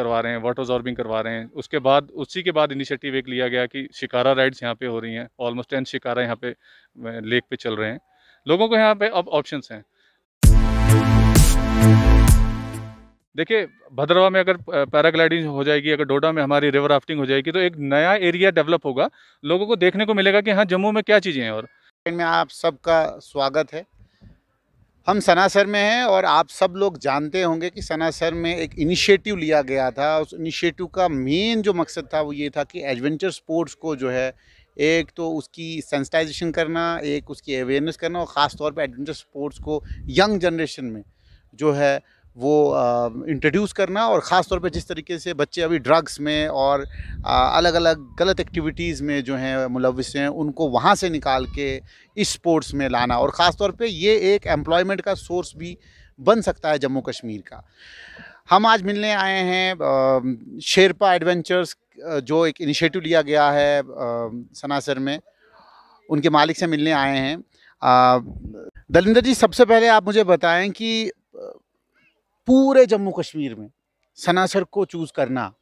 करवा रहे हैं वाटर जॉर्बिंग करवा रहे हैं उसके बाद उसी के बाद इनिशिएटिव एक लिया गया कि शिकारा राइड्स यहाँ पे हो रही हैं ऑलमोस्ट टेन शिकारा यहाँ पे लेक पे चल रहे हैं लोगों को यहाँ पे अब ऑप्शंस हैं देखिए भद्रवा में अगर पैराग्लाइडिंग हो जाएगी अगर डोडा में हमारी रिवर राफ्टिंग हो जाएगी तो एक नया एरिया डेवलप होगा लोगों को देखने को मिलेगा कि हाँ जम्मू में क्या चीज़ें हैं और में आप सबका स्वागत है हम सनासर में हैं और आप सब लोग जानते होंगे कि सनासर में एक इनिशिएटिव लिया गया था उस इनिशिएटिव का मेन जो मकसद था वो ये था कि एडवेंचर स्पोर्ट्स को जो है एक तो उसकी सेंसिटाइजेशन करना एक उसकी अवेयरनेस करना और ख़ास तौर पर एडवेंचर स्पोर्ट्स को यंग जनरेशन में जो है वो इंट्रोड्यूस करना और ख़ास तौर पे जिस तरीके से बच्चे अभी ड्रग्स में और अलग अलग गलत एक्टिविटीज़ में जो हैं मुलविस हैं उनको वहाँ से निकाल के इस स्पोर्ट्स में लाना और ख़ास तौर पे ये एक एम्प्लॉयमेंट का सोर्स भी बन सकता है जम्मू कश्मीर का हम आज मिलने आए हैं शेरपा एडवेंचर्स जो एक इनिशिएटिव लिया गया है सनासर में उनके मालिक से मिलने आए हैं दलिंदर जी सबसे पहले आप मुझे बताएं कि पूरे जम्मू कश्मीर में सनासर को चूज़ करना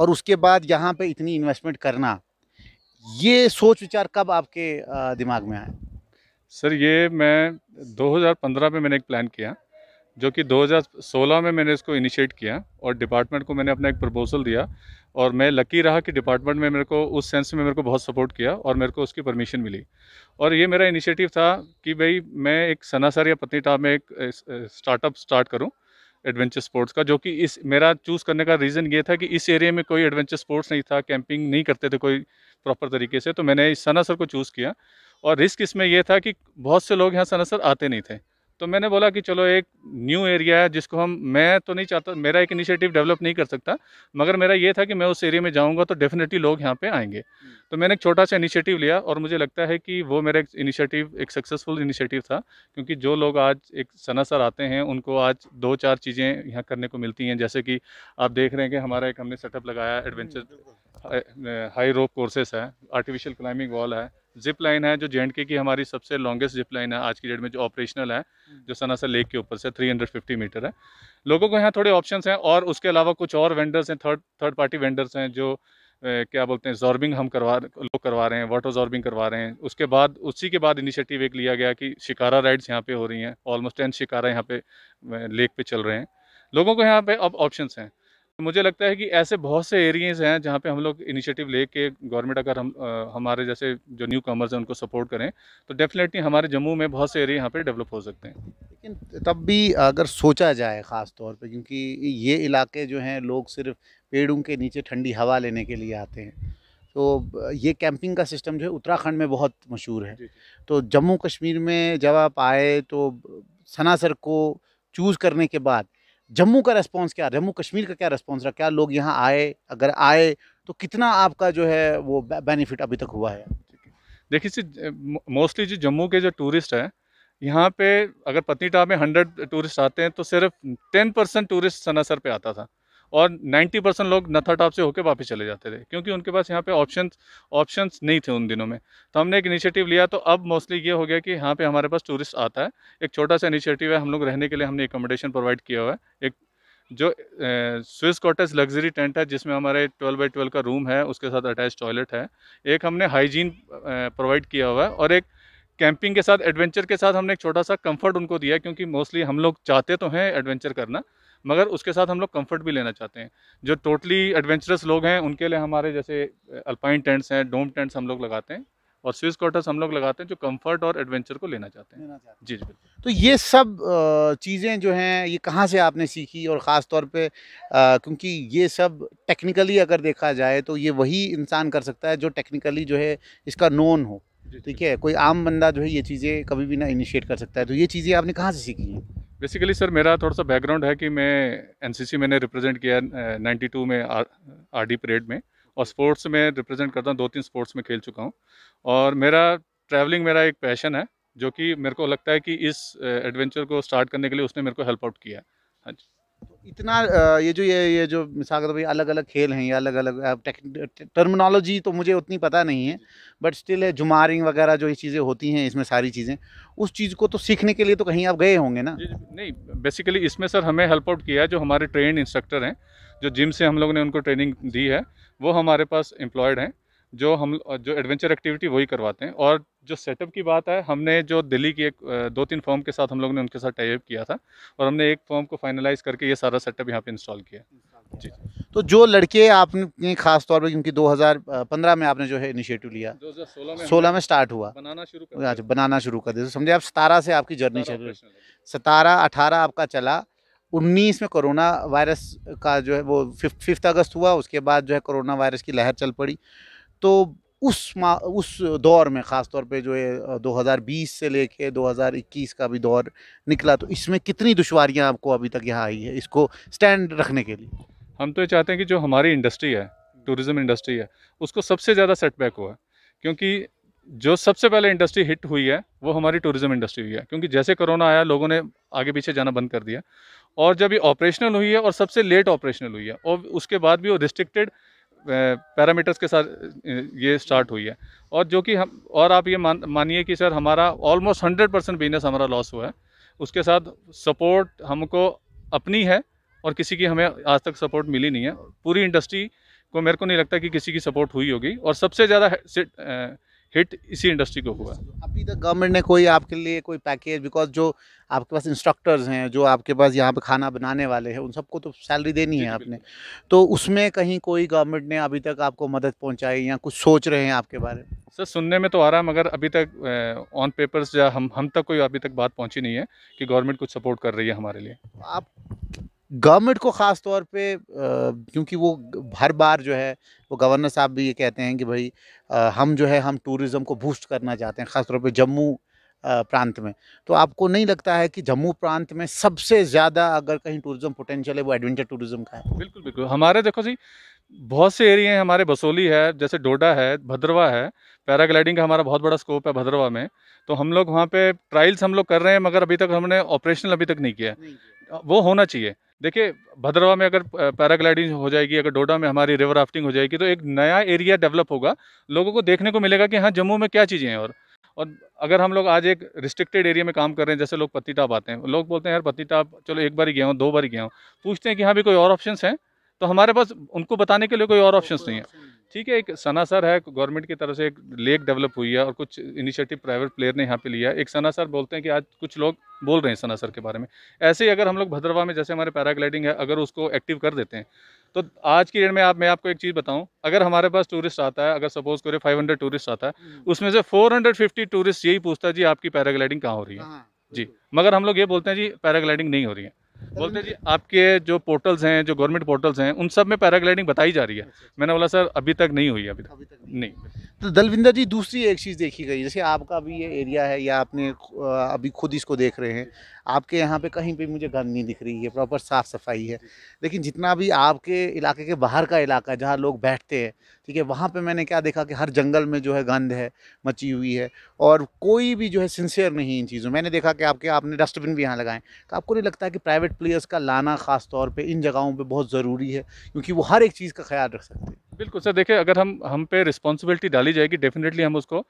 और उसके बाद यहाँ पे इतनी इन्वेस्टमेंट करना ये सोच विचार कब आपके दिमाग में आया सर ये मैं 2015 में मैंने एक प्लान किया जो कि 2016 में मैंने इसको इनिशिएट किया और डिपार्टमेंट को मैंने अपना एक प्रपोजल दिया और मैं लकी रहा कि डिपार्टमेंट में मेरे को उस सेंस में मेरे को बहुत सपोर्ट किया और मेरे को उसकी परमिशन मिली और ये मेरा इनिशिएटिव था कि भाई मैं एक सनासर या पत्नीटाप में एक स्टार्टअप स्टार्ट करूँ एडवेंचर स्पोर्ट्स का जो कि इस मेरा चूज़ करने का रीज़न ये था कि इस एरिया में कोई एडवेंचर स्पोर्ट्स नहीं था कैंपिंग नहीं करते थे कोई प्रॉपर तरीके से तो मैंने सनासर को चूज़ किया और रिस्क इसमें यह था कि बहुत से लोग यहाँ सनासर आते नहीं थे तो मैंने बोला कि चलो एक न्यू एरिया है जिसको हम मैं तो नहीं चाहता मेरा एक इनिशिएटिव डेवलप नहीं कर सकता मगर मेरा ये था कि मैं उस एरिया में जाऊंगा तो डेफिनेटली लोग यहाँ पे आएंगे तो मैंने एक छोटा सा इनिशिएटिव लिया और मुझे लगता है कि वो मेरा एक इनिशिएटिव एक सक्सेसफुल इनिशिएटिव था क्योंकि जो लोग आज एक सनासर आते हैं उनको आज दो चार चीज़ें यहाँ करने को मिलती हैं जैसे कि आप देख रहे हैं कि हमारा एक हमने सेटअप लगाया एडवेंचर हाई रोप कोर्सेस है आर्टिफिशियल क्लाइंबिंग वॉल है जिप लाइन है जो जे की हमारी सबसे लॉन्गेस्ट जिप लाइन है आज की डेट में जो ऑपरेशनल है हम्म। जो सनासर लेक के ऊपर से 350 मीटर है लोगों को यहाँ थोड़े ऑप्शन हैं और उसके अलावा कुछ और वेंडर्स हैं थर्ड थर्ड पार्टी वेंडर्स हैं जो ए, क्या बोलते हैं जॉर्बिंग हम करवा लोग करवा रहे हैं वाटर जॉर्बिंग करवा रहे हैं उसके बाद उसी के बाद इनिशिएटिव एक लिया गया कि शिकारा राइड्स यहाँ पर हो रही हैं ऑलमोस्ट टेन शिकारा यहाँ पे लेक पे चल रहे हैं लोगों को यहाँ पर अब ऑप्शन हैं तो मुझे लगता है कि ऐसे बहुत से एरियाज हैं जहाँ पे हम लोग इनिशिएटिव लेके गवर्नमेंट अगर हम आ, हमारे जैसे जो न्यू कॉमर्स हैं उनको सपोर्ट करें तो डेफिनेटली हमारे जम्मू में बहुत से एरिया यहाँ पे डेवलप हो सकते हैं लेकिन तब भी अगर सोचा जाए ख़ास तौर पे क्योंकि ये इलाके जो हैं लोग सिर्फ पेड़ों के नीचे ठंडी हवा लेने के लिए आते हैं तो ये कैंपिंग का सिस्टम जो है उत्तराखंड में बहुत मशहूर है तो जम्मू कश्मीर में जब आप आए तो सनासर को चूज़ करने के बाद जम्मू का रेस्पॉन्स क्या जम्मू कश्मीर का क्या रेस्पॉन्स रहा क्या लोग यहाँ आए अगर आए तो कितना आपका जो है वो बेनिफिट अभी तक हुआ है देखिए सर मोस्टली जो जम्मू के जो टूरिस्ट हैं यहाँ पे अगर पत्नीटॉप में हंड्रेड टूरिस्ट आते हैं तो सिर्फ टेन परसेंट टूरिस्ट सनासर पे आता था और 90 परसेंट लोग नथा टॉप से होकर वापस चले जाते थे क्योंकि उनके पास यहाँ पे ऑप्शन ऑप्शन नहीं थे उन दिनों में तो हमने एक इनिशिएटिव लिया तो अब मोस्टली ये हो गया कि यहाँ पे हमारे पास टूरिस्ट आता है एक छोटा सा इनिशिएटिव है हम लोग रहने के लिए हमने एकोमोडेशन प्रोवाइड किया हुआ है एक जो स्विस कॉटेज लग्जरी टेंट है जिसमें हमारे ट्वेल्व बाई ट्वेल्व का रूम है उसके साथ अटैच टॉयलेट है एक हमने हाइजीन प्रोवाइड किया हुआ है और एक कैंपिंग के साथ एडवेंचर के साथ हमने एक छोटा सा कंफर्ट उनको दिया क्योंकि मोस्टली हम लोग चाहते तो हैं एडवेंचर करना मगर उसके साथ हम लोग कंफर्ट भी लेना चाहते हैं जो टोटली एडवेंचरस लोग हैं उनके लिए हमारे जैसे अल्पाइन टेंट्स हैं डोम टेंट्स हम लोग लगाते हैं और स्विस क्वार्टर्स हम लोग लगाते हैं जो कंफर्ट और एडवेंचर को लेना चाहते हैं जी जी तो ये सब चीज़ें जो हैं ये कहाँ से आपने सीखी और ख़ास तौर पे क्योंकि ये सब टेक्निकली अगर देखा जाए तो ये वही इंसान कर सकता है जो टेक्निकली जो है इसका नोन हो ठीक है कोई आम बंदा जो है ये चीज़ें कभी भी ना इनिशिएट कर सकता है तो ये चीज़ें आपने कहाँ से सीखी हैं बेसिकली सर मेरा थोड़ा सा बैकग्राउंड है कि मैं एनसीसी मैंने रिप्रेजेंट किया नाइन्टी टू में आरडी परेड में और स्पोर्ट्स में रिप्रेजेंट करता हूँ दो तीन स्पोर्ट्स में खेल चुका हूँ और मेरा ट्रैवलिंग मेरा एक पैशन है जो कि मेरे को लगता है कि इस एडवेंचर को स्टार्ट करने के लिए उसने मेरे को हेल्प आउट किया है हाँ जी तो इतना ये जो ये ये जो मिसाल के तौर पर अलग अलग खेल हैं या अलग अलग टर्मिनोलॉजी तो मुझे उतनी पता नहीं है बट स्टिल है जुमारिंग वगैरह जो ये चीज़ें होती हैं इसमें सारी चीज़ें उस चीज़ को तो सीखने के लिए तो कहीं आप गए होंगे ना नहीं बेसिकली इसमें सर हमें हेल्प आउट किया है जो हमारे ट्रेन इंस्ट्रक्टर हैं जो जिम से हम लोगों ने उनको ट्रेनिंग दी है वो हमारे पास एम्प्लॉयड हैं जो हम जो एडवेंचर एक्टिविटी वही करवाते हैं और जो सेटअप की बात है हमने जो दिल्ली की एक दो तीन फॉर्म के साथ हम लोग ने उनके साथ टाइप किया था और हमने एक फॉर्म को फाइनलाइज करके ये सारा सेटअप यहाँ पे इंस्टॉल किया जी तो जो लड़के आपने खास तौर पर क्योंकि 2015 में आपने जो है इनिशिएटिव लिया 2016 में में स्टार्ट हुआ बनाना शुरू कर अच्छा बनाना शुरू कर दिया तो समझे आप सतारह से आपकी जर्नी चल रही सतारह अठारह आपका चला उन्नीस में कोरोना वायरस का जो है वो फिफ्थ अगस्त हुआ उसके बाद जो है कोरोना वायरस की लहर चल पड़ी तो उस उस दौर में ख़ास तौर पे जो ये 2020 से लेके 2021 का भी दौर निकला तो इसमें कितनी दुशारियाँ आपको अभी तक यहाँ आई है इसको स्टैंड रखने के लिए हम तो ये चाहते हैं कि जो हमारी इंडस्ट्री है टूरिज़्म इंडस्ट्री है उसको सबसे ज़्यादा सेटबैक हुआ क्योंकि जो सबसे पहले इंडस्ट्री हिट हुई है वो हमारी टूरिज्म इंडस्ट्री हुई है क्योंकि जैसे कोरोना आया लोगों ने आगे पीछे जाना बंद कर दिया और जब ये ऑपरेशनल हुई है और सबसे लेट ऑपरेशनल हुई है और उसके बाद भी वो रिस्ट्रिक्टेड पैरामीटर्स के साथ ये स्टार्ट हुई है और जो कि हम और आप ये मान मानिए कि सर हमारा ऑलमोस्ट हंड्रेड परसेंट बिजनेस हमारा लॉस हुआ है उसके साथ सपोर्ट हमको अपनी है और किसी की हमें आज तक सपोर्ट मिली नहीं है पूरी इंडस्ट्री को मेरे को नहीं लगता कि किसी की सपोर्ट हुई होगी और सबसे ज़्यादा हिट इसी इंडस्ट्री को हुआ अभी तक गवर्नमेंट ने कोई आपके लिए कोई पैकेज बिकॉज जो आपके पास इंस्ट्रक्टर्स हैं जो आपके पास यहाँ पे खाना बनाने वाले हैं उन सबको तो सैलरी देनी है आपने तो उसमें कहीं कोई गवर्नमेंट ने अभी तक आपको मदद पहुँचाई या कुछ सोच रहे हैं आपके बारे में सर सुनने में तो आ रहा है मगर अभी तक ऑन पेपर्स या हम हम तक कोई अभी तक बात पहुंची नहीं है कि गवर्नमेंट कुछ सपोर्ट कर रही है हमारे लिए आप गवर्नमेंट को ख़ास तौर पे क्योंकि वो हर बार जो है वो गवर्नर साहब भी ये कहते हैं कि भाई हम जो है हम टूरिज़्म को बूस्ट करना चाहते हैं ख़ास तौर पे जम्मू प्रांत में तो आपको नहीं लगता है कि जम्मू प्रांत में सबसे ज़्यादा अगर कहीं टूरिज़्म पोटेंशियल है वो एडवेंचर टूरिज़्म का है बिल्कुल बिल्कुल हमारे देखो जी बहुत से एरिए हैं हमारे बसोली है जैसे डोडा है भद्रवा है पैराग्लाइडिंग का हमारा बहुत बड़ा स्कोप है भद्रवा में तो हम लोग वहाँ पे ट्रायल्स हम लोग कर रहे हैं मगर अभी तक हमने ऑपरेशनल अभी तक नहीं किया वो होना चाहिए देखिए भद्रवा में अगर पैराग्लाइडिंग हो जाएगी अगर डोडा में हमारी रिवर राफ्टिंग हो जाएगी तो एक नया एरिया डेवलप होगा लोगों को देखने को मिलेगा कि हाँ जम्मू में क्या चीज़ें हैं और और अगर हम लोग आज एक रिस्ट्रिक्टेड एरिया में काम कर रहे हैं जैसे लोग पत्नी टाप आते हैं लोग बोलते हैं यार पत्नी टाप चलो एक बार ही गया हूँ दो बार ही गया हूँ पूछते हैं कि हाँ भी कोई और ऑप्शन हैं तो हमारे पास उनको बताने के लिए कोई और ऑप्शन नहीं है ठीक है एक सनासर है गवर्नमेंट की तरफ से एक लेक डेवलप हुई है और कुछ इनिशिएटिव प्राइवेट प्लेयर ने यहाँ पे लिया है एक सनासर बोलते हैं कि आज कुछ लोग बोल रहे हैं सनासर के बारे में ऐसे ही अगर हम लोग भद्रवा में जैसे हमारे पैराग्लाइडिंग है अगर उसको एक्टिव कर देते हैं तो आज की डेट में आप मैं आपको एक चीज़ बताऊँ अगर हमारे पास टूरिस्ट आता है अगर सपोज करें फाइव टूरिस्ट आता है हम्म। उसमें से फोर टूरिस्ट यही पूछता है जी आपकी पैराग्लाइडिंग कहाँ हो रही है हाँ, हाँ, जी मगर हम लोग ये बोलते हैं जी पैराग्लाइडिंग नहीं हो रही है बोलते जी आपके जो पोर्टल्स हैं जो गवर्नमेंट पोर्टल्स हैं उन सब में पैराग्लाइडिंग बताई जा रही है अच्छा, अच्छा। मैंने बोला सर अभी तक नहीं हुई अभी तक, अभी तक नहीं, नहीं। तो दलविंदर जी दूसरी एक चीज़ देखी गई जैसे आपका भी ये एरिया है या आपने अभी खुद इसको देख रहे हैं आपके यहाँ पे कहीं पे मुझे गंद नहीं दिख रही है प्रॉपर साफ़ सफाई है लेकिन जितना भी आपके इलाके के बाहर का इलाका है जहाँ लोग बैठते हैं ठीक है वहाँ पे मैंने क्या देखा कि हर जंगल में जो है गंद है मची हुई है और कोई भी जो है सिंसियर नहीं इन चीज़ों मैंने देखा कि आपके आपने डस्टबिन भी यहाँ लगाएं तो आपको नहीं लगता कि प्राइवेट प्लेयर्स का लाना ख़ास तौर पर इन जगहों पर बहुत ज़रूरी है क्योंकि वो हर एक चीज़ का ख्याल रख सकते हैं बिल्कुल सर देखिए अगर हम हम पे रिस्पॉन्सिबिलिटी डाली जाएगी डेफिनेटली हम उसको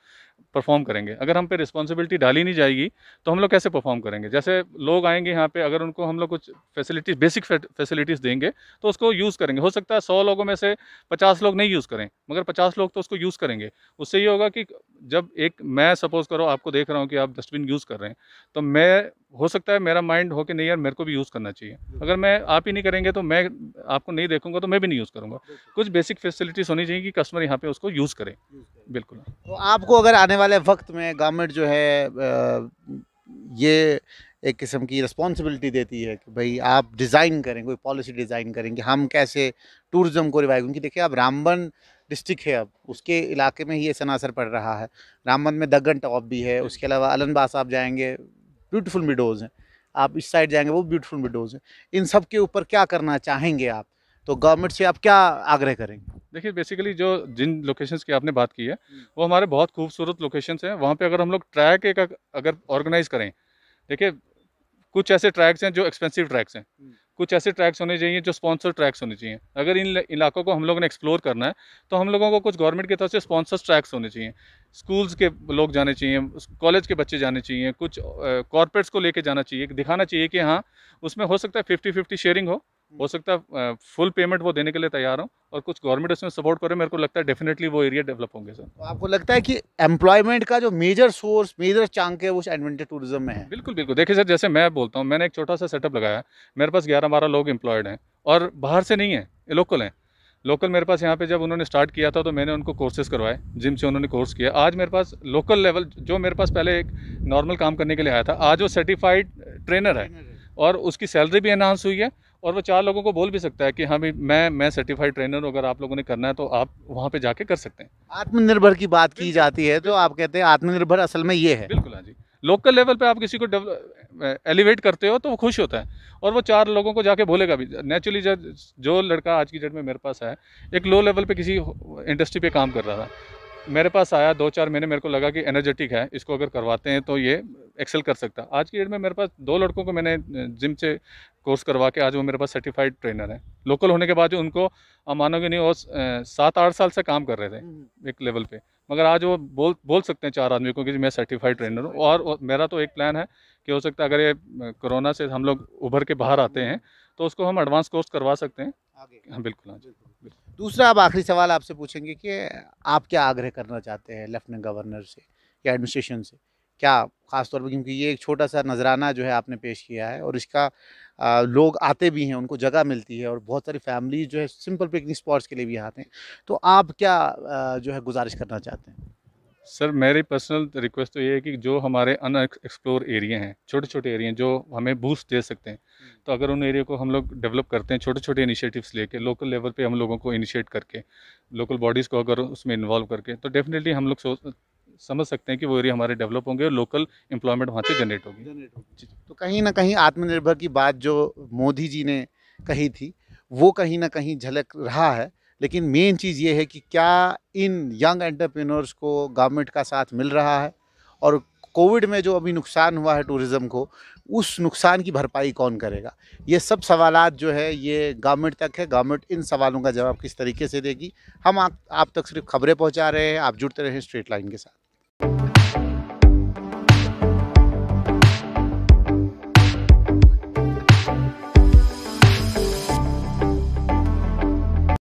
परफॉर्म करेंगे अगर हम पे रिस्पॉन्सिबिलिटी डाली नहीं जाएगी तो हम लोग कैसे परफॉर्म करेंगे जैसे लोग आएंगे यहाँ पे अगर उनको हम लोग कुछ फैसिलिटीज़ बेसिक फैसिलिटीज़ देंगे तो उसको यूज़ करेंगे हो सकता है सौ लोगों में से पचास लोग नहीं यूज़ करें मगर पचास लोग तो उसको यूज़ करेंगे उससे ये होगा कि जब एक मैं सपोज़ करो आपको देख रहा हूँ कि आप डस्टबिन यूज़ कर रहे हैं तो मैं हो सकता है मेरा माइंड हो कि नहीं यार मेरे को भी यूज़ करना चाहिए अगर मैं आप ही नहीं करेंगे तो मैं आपको नहीं देखूंगा तो मैं भी नहीं यूज़ करूँगा कुछ बेसिक फैसिलिटीज़ होनी चाहिए कि कस्टमर यहाँ पे उसको यूज़ करें बिल्कुल तो आपको अगर आने वाले वक्त में गवर्नमेंट जो है ये एक किस्म की रिस्पॉन्सिबिलिटी देती है कि भाई आप डिज़ाइन करें कोई पॉलिसी डिज़ाइन करें कि हम कैसे टूरिज़्म को रिवाइव क्योंकि देखिए अब रामबन डिस्ट्रिक्ट है अब उसके इलाके में ही ये सनासर पड़ रहा है रामबन में दगन टॉप भी है उसके अलावा अलनबास आप जाएंगे ब्यूटीफुल विडोज़ हैं आप इस साइड जाएंगे वो ब्यूटीफुल विडोज़ हैं इन सब के ऊपर क्या करना चाहेंगे आप तो गवर्नमेंट से आप क्या आग्रह करेंगे देखिए बेसिकली जो जिन लोकेशंस की आपने बात की है हम्म। वो हमारे बहुत खूबसूरत लोकेशंस हैं वहाँ पे अगर हम लोग ट्रैक एक अगर ऑर्गेनाइज करें देखिए कुछ ऐसे ट्रैक्स हैं जो एक्सपेंसिव ट्रैक्स हैं हम्म। कुछ ऐसे ट्रैक्स होने चाहिए जो स्पॉन्सर ट्रैक्स होने चाहिए अगर इन इलाकों को हम लोगों ने एक्सप्लोर करना है तो हम लोगों को कुछ गवर्नमेंट की तरफ से स्पॉन्सर ट्रैक्स होने चाहिए स्कूल्स के लोग जाने चाहिए कॉलेज के बच्चे जाने चाहिए कुछ कॉरपोरेट्स को लेके जाना चाहिए दिखाना चाहिए कि हाँ उसमें हो सकता है फिफ्टी फिफ्टी शेयरिंग हो हो सकता है फुल पेमेंट वो देने के लिए तैयार हूँ और कुछ गवर्नमेंट उसमें सपोर्ट करे मेरे को लगता है डेफिनेटली वो एरिया डेवलप होंगे सर तो आपको लगता है कि एम्प्लॉयमेंट का जो मेजर सोर्स मेजर चांक है वो एडवेंचर टूरिज्म में है बिल्कुल बिल्कुल देखिए सर जैसे मैं बोलता हूँ मैंने एक छोटा सा सेटअप लगाया मेरे पास ग्यारह बारह लोग एम्प्लॉयड हैं और बाहर से नहीं है ये लोकल हैं लोकल मेरे पास यहाँ पे जब उन्होंने स्टार्ट किया था तो मैंने उनको कोर्सेज करवाए जिम से उन्होंने कोर्स किया आज मेरे पास लोकल लेवल जो मेरे पास पहले एक नॉर्मल काम करने के लिए आया था आज वो सर्टिफाइड ट्रेनर है और उसकी सैलरी भी एनहांस हुई है और वो चार लोगों को बोल भी सकता है कि हाँ भाई मैं मैं सर्टिफाइड ट्रेनर हूँ अगर आप लोगों ने करना है तो आप वहाँ पे जाके कर सकते हैं आत्मनिर्भर की बात की जाती है तो आप कहते हैं आत्मनिर्भर असल में ये है बिल्कुल हाँ जी लोकल लेवल पे आप किसी को एलिवेट करते हो तो वो खुश होता है और वो चार लोगों को जाके बोलेगा भी नेचुरली जो लड़का आज की डेट में मेरे पास है एक लो लेवल पे किसी इंडस्ट्री पे काम कर रहा था मेरे पास आया दो चार महीने मेरे को लगा कि एनर्जेटिक है इसको अगर करवाते हैं तो ये एक्सेल कर सकता आज की डेट में मेरे पास दो लड़कों को मैंने जिम से कोर्स करवा के आज वो मेरे पास सर्टिफाइड ट्रेनर है लोकल होने के बाद उनको आप मानोगे नहीं वो सात आठ साल से काम कर रहे थे हम्म, हम्म। एक लेवल पे मगर आज वो बोल बोल सकते हैं चार आदमी को कि मैं सर्टिफाइड ट्रेनर हूँ और मेरा तो एक प्लान है कि हो सकता है अगर ये कोरोना से हम लोग उभर के बाहर आते हम्म। हैं तो उसको हम एडवांस कोर्स करवा सकते हैं हाँ बिल्कुल हाँ जी बिल्कुल दूसरा अब आखिरी सवाल आपसे पूछेंगे कि आप क्या आग्रह करना चाहते हैं लेफ्टिनेंट गवर्नर से या एडमिनिस्ट्रेशन से क्या ख़ासतौर पर क्योंकि ये एक छोटा सा नजराना जो है आपने पेश किया है और इसका लोग आते भी हैं उनको जगह मिलती है और बहुत सारी फैमिली जो है सिंपल पिकनिक स्पॉट्स के लिए भी आते हैं तो आप क्या जो है गुजारिश करना चाहते हैं सर मेरी पर्सनल रिक्वेस्ट तो ये है कि जो हमारे अन एक्सप्लोर एरिया हैं छोटे छोटे एरिया जो हमें बूस्ट दे सकते हैं हम्म। तो अगर उन एरिया को हम लोग डेवलप करते हैं छोटे छोटे इनिशिएटिव्स लेके लोकल लेवल पे हम लोगों को इनिशिएट करके लोकल बॉडीज़ को अगर उसमें इन्वॉल्व करके तो डेफिनेटली हम लोग सोच समझ सकते हैं कि वो एरिया हमारे डेवलप होंगे और लोकल एम्प्लॉयमेंट वहाँ से जनरेट होगी तो कहीं ना कहीं आत्मनिर्भर की बात जो मोदी जी ने कही थी वो कहीं ना कहीं झलक रहा है लेकिन मेन चीज़ ये है कि क्या इन यंग एंटरप्रेन्योर्स को गवर्नमेंट का साथ मिल रहा है और कोविड में जो अभी नुकसान हुआ है टूरिज़्म को उस नुकसान की भरपाई कौन करेगा ये सब सवाल जो है ये गवर्नमेंट तक है गवर्नमेंट इन सवालों का जवाब किस तरीके से देगी हम आप, आप तक सिर्फ खबरें पहुंचा रहे हैं आप जुड़ते रहें स्ट्रेट लाइन के साथ